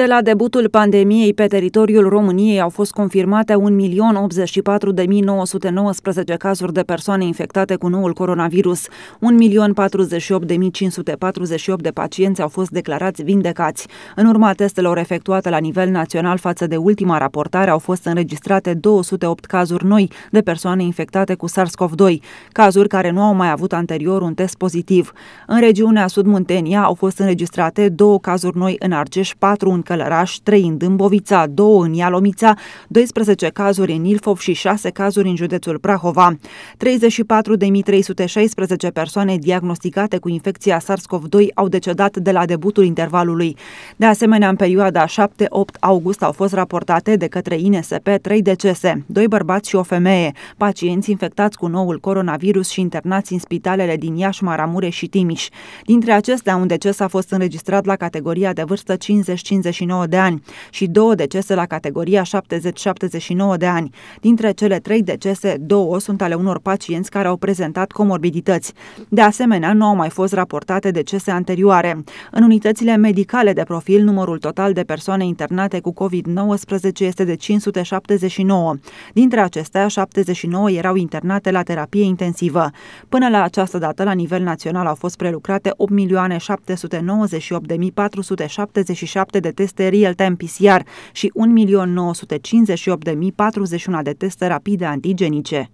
De la debutul pandemiei pe teritoriul României au fost confirmate 1.084.919 cazuri de persoane infectate cu noul coronavirus. 1.048.548 de pacienți au fost declarați vindecați. În urma testelor efectuate la nivel național față de ultima raportare au fost înregistrate 208 cazuri noi de persoane infectate cu SARS-CoV-2, cazuri care nu au mai avut anterior un test pozitiv. În regiunea Sud Sud-Muntenia au fost înregistrate două cazuri noi în Argeș, patru în Călăraș, 3 în Dâmbovița, 2 în Ialomița, 12 cazuri în Ilfov și 6 cazuri în județul Prahova. 34.316 persoane diagnosticate cu infecția SARS-CoV-2 au decedat de la debutul intervalului. De asemenea, în perioada 7-8 august au fost raportate de către INSP 3 decese, 2 bărbați și o femeie, pacienți infectați cu noul coronavirus și internați în spitalele din Iași, Maramure și Timiș. Dintre acestea, un deces a fost înregistrat la categoria de vârstă 50-54 79 de ani și două decese la categoria 70-79 de ani. Dintre cele trei decese, două sunt ale unor pacienți care au prezentat comorbidități. De asemenea, nu au mai fost raportate decese anterioare. În unitățile medicale de profil, numărul total de persoane internate cu COVID-19 este de 579. Dintre acestea, 79 erau internate la terapie intensivă. Până la această dată, la nivel național au fost prelucrate 8.798.477 de teste real-time PCR și 1.958.041 de teste rapide antigenice.